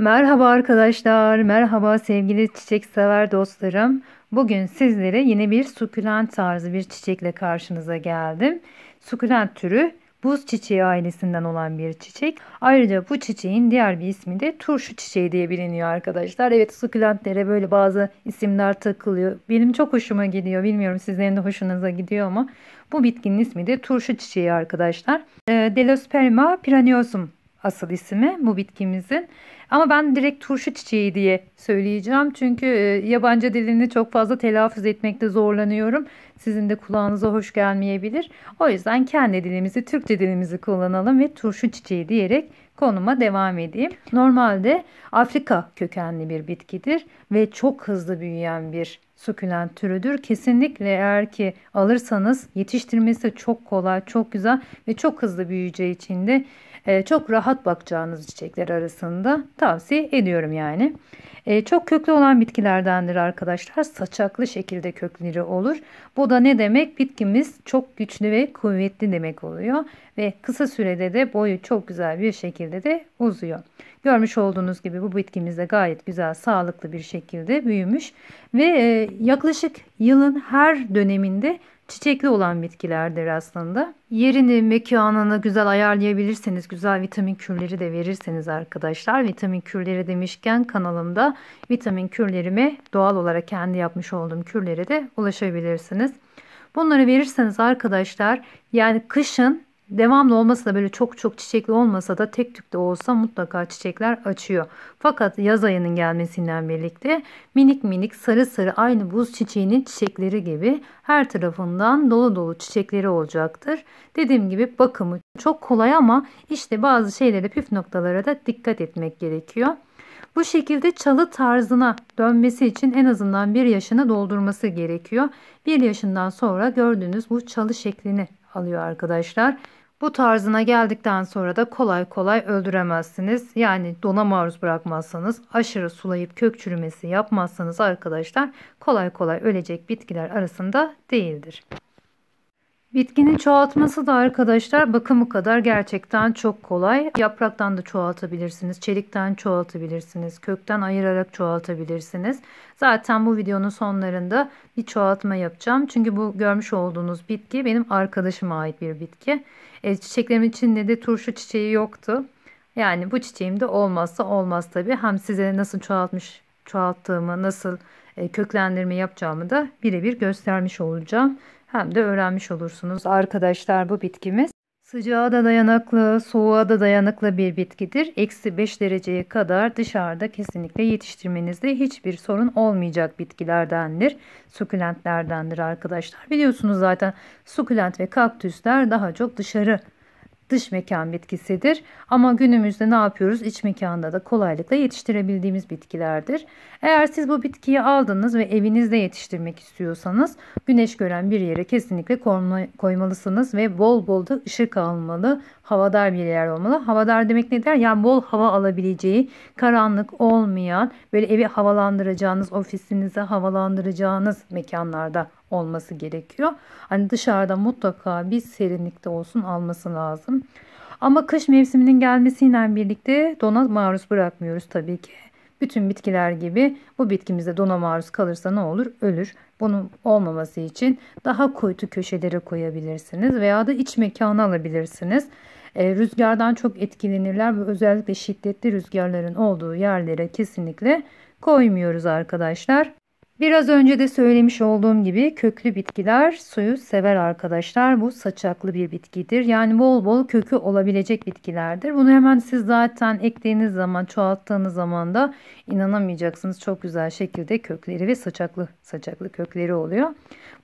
Merhaba arkadaşlar, merhaba sevgili çiçek sever dostlarım. Bugün sizlere yine bir sukulent tarzı bir çiçekle karşınıza geldim. Sukulent türü buz çiçeği ailesinden olan bir çiçek. Ayrıca bu çiçeğin diğer bir ismi de turşu çiçeği diye biliniyor arkadaşlar. Evet sukulentlere böyle bazı isimler takılıyor. Benim çok hoşuma gidiyor. Bilmiyorum sizlerin de hoşunuza gidiyor mu? bu bitkinin ismi de turşu çiçeği arkadaşlar. Ee, Delosperma piraniosum asıl ismi bu bitkimizin. Ama ben direkt turşu çiçeği diye söyleyeceğim. Çünkü e, yabancı dilini çok fazla telaffuz etmekte zorlanıyorum. Sizin de kulağınıza hoş gelmeyebilir. O yüzden kendi dilimizi, Türkçe dilimizi kullanalım ve turşu çiçeği diyerek konuma devam edeyim. Normalde Afrika kökenli bir bitkidir ve çok hızlı büyüyen bir sükülent türüdür. Kesinlikle eğer ki alırsanız yetiştirmesi çok kolay, çok güzel ve çok hızlı büyüyeceği için de ee, çok rahat bakacağınız çiçekler arasında tavsiye ediyorum yani. Ee, çok köklü olan bitkilerdendir arkadaşlar. Saçaklı şekilde kökleri olur. Bu da ne demek? Bitkimiz çok güçlü ve kuvvetli demek oluyor. Ve kısa sürede de boyu çok güzel bir şekilde de uzuyor. Görmüş olduğunuz gibi bu bitkimiz de gayet güzel, sağlıklı bir şekilde büyümüş. Ve e, yaklaşık yılın her döneminde çiçekli olan bitkilerdir aslında. Yerini, mekanını güzel ayarlayabilirseniz, güzel vitamin kürleri de verirseniz arkadaşlar. Vitamin kürleri demişken kanalımda vitamin kürlerimi doğal olarak kendi yapmış olduğum kürlere de ulaşabilirsiniz. Bunları verirseniz arkadaşlar yani kışın devamlı olmasa da böyle çok çok çiçekli olmasa da tek tük de olsa mutlaka çiçekler açıyor. Fakat yaz ayının gelmesinden birlikte minik minik sarı sarı aynı buz çiçeğinin çiçekleri gibi her tarafından dolu dolu çiçekleri olacaktır. Dediğim gibi bakımı çok kolay ama işte bazı şeylere püf noktalara da dikkat etmek gerekiyor. Bu şekilde çalı tarzına dönmesi için en azından bir yaşını doldurması gerekiyor. Bir yaşından sonra gördüğünüz bu çalı şeklini alıyor arkadaşlar. Bu tarzına geldikten sonra da kolay kolay öldüremezsiniz. Yani dona maruz bırakmazsanız, aşırı sulayıp kök çürümesi yapmazsanız arkadaşlar kolay kolay ölecek bitkiler arasında değildir. Bitkinin çoğaltması da arkadaşlar bakımı kadar gerçekten çok kolay. Yapraktan da çoğaltabilirsiniz, çelikten çoğaltabilirsiniz, kökten ayırarak çoğaltabilirsiniz. Zaten bu videonun sonlarında bir çoğaltma yapacağım. Çünkü bu görmüş olduğunuz bitki benim arkadaşıma ait bir bitki. E, çiçeklerimin içinde de turşu çiçeği yoktu. Yani bu çiçeğim de olmazsa olmaz tabii. Hem size nasıl çoğaltmış, çoğalttığımı, nasıl e, köklendirme yapacağımı da birebir göstermiş olacağım hem de öğrenmiş olursunuz arkadaşlar bu bitkimiz. Sıcağa da dayanıklı, soğuğa da dayanıklı bir bitkidir. Eksi 5 dereceye kadar dışarıda kesinlikle yetiştirmenizde hiçbir sorun olmayacak bitkilerdendir. Sukulentlerdendir arkadaşlar. Biliyorsunuz zaten sukulent ve kaktüsler daha çok dışarı dış mekan bitkisidir. Ama günümüzde ne yapıyoruz? İç mekanda da kolaylıkla yetiştirebildiğimiz bitkilerdir. Eğer siz bu bitkiyi aldınız ve evinizde yetiştirmek istiyorsanız güneş gören bir yere kesinlikle koymalısınız ve bol bol da ışık almalı. Havadar bir yer olmalı. Havadar demek ne der? Yani bol hava alabileceği, karanlık olmayan, böyle evi havalandıracağınız, ofisinize havalandıracağınız mekanlarda olması gerekiyor. Hani dışarıda mutlaka bir serinlikte olsun alması lazım. Ama kış mevsiminin gelmesiyle birlikte dona maruz bırakmıyoruz tabii ki. Bütün bitkiler gibi bu bitkimizde dona maruz kalırsa ne olur? Ölür. Bunun olmaması için daha kuytu köşelere koyabilirsiniz veya da iç mekana alabilirsiniz. E, rüzgardan çok etkilenirler ve özellikle şiddetli rüzgarların olduğu yerlere kesinlikle koymuyoruz arkadaşlar. Biraz önce de söylemiş olduğum gibi köklü bitkiler suyu sever arkadaşlar. Bu saçaklı bir bitkidir. Yani bol bol kökü olabilecek bitkilerdir. Bunu hemen siz zaten ektiğiniz zaman, çoğalttığınız zaman da inanamayacaksınız. Çok güzel şekilde kökleri ve saçaklı saçaklı kökleri oluyor.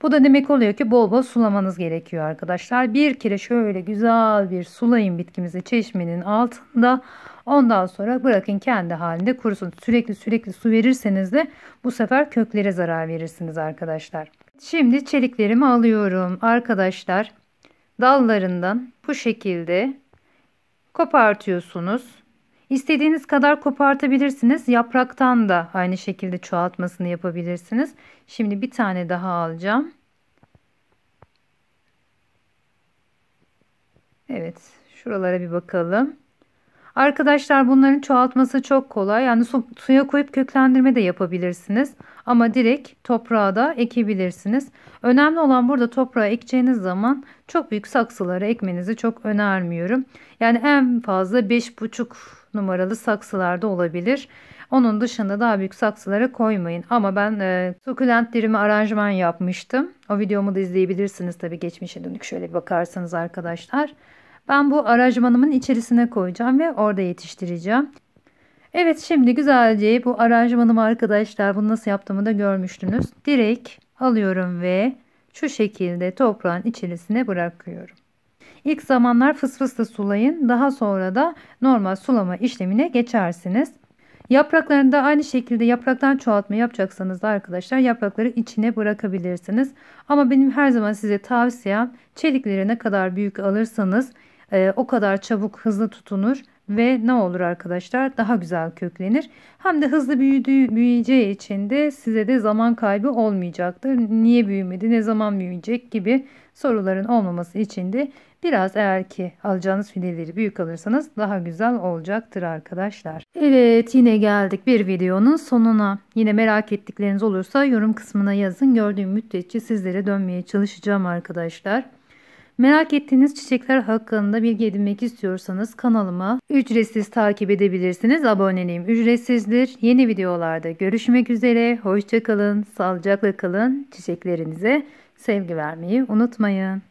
Bu da demek oluyor ki bol bol sulamanız gerekiyor arkadaşlar. Bir kere şöyle güzel bir sulayın bitkimizi çeşmenin altında Ondan sonra bırakın kendi halinde kurusun. Sürekli sürekli su verirseniz de bu sefer köklere zarar verirsiniz arkadaşlar. Şimdi çeliklerimi alıyorum arkadaşlar. Dallarından bu şekilde kopartıyorsunuz. İstediğiniz kadar kopartabilirsiniz. Yapraktan da aynı şekilde çoğaltmasını yapabilirsiniz. Şimdi bir tane daha alacağım. Evet, şuralara bir bakalım. Arkadaşlar bunların çoğaltması çok kolay. Yani su, suya koyup köklendirme de yapabilirsiniz. Ama direkt toprağa da ekebilirsiniz. Önemli olan burada toprağa ekeceğiniz zaman çok büyük saksılara ekmenizi çok önermiyorum. Yani en fazla 5,5 numaralı saksılarda olabilir. Onun dışında daha büyük saksılara koymayın. Ama ben e, sukulentlerimi aranjman yapmıştım. O videomu da izleyebilirsiniz tabii geçmişe dönük şöyle bir bakarsanız arkadaşlar. Ben bu aranjmanımın içerisine koyacağım ve orada yetiştireceğim. Evet şimdi güzelce bu aranjmanımı arkadaşlar bunu nasıl yaptığımı da görmüştünüz. Direkt alıyorum ve şu şekilde toprağın içerisine bırakıyorum. İlk zamanlar fıs fısfısla sulayın. Daha sonra da normal sulama işlemine geçersiniz. Yapraklarını da aynı şekilde yapraktan çoğaltma yapacaksanız da arkadaşlar yaprakları içine bırakabilirsiniz. Ama benim her zaman size tavsiyem çelikleri ne kadar büyük alırsanız e, o kadar çabuk hızlı tutunur ve ne olur arkadaşlar daha güzel köklenir. Hem de hızlı büyüdüğü, büyüyeceği için de size de zaman kaybı olmayacaktır. Niye büyümedi, ne zaman büyüyecek gibi soruların olmaması için de biraz eğer ki alacağınız fideleri büyük alırsanız daha güzel olacaktır arkadaşlar. Evet yine geldik bir videonun sonuna. Yine merak ettikleriniz olursa yorum kısmına yazın. Gördüğüm müddetçe sizlere dönmeye çalışacağım arkadaşlar. Merak ettiğiniz çiçekler hakkında bilgi edinmek istiyorsanız kanalıma ücretsiz takip edebilirsiniz. Aboneliğim ücretsizdir. Yeni videolarda görüşmek üzere. Hoşçakalın, sağlıcakla kalın. Çiçeklerinize sevgi vermeyi unutmayın.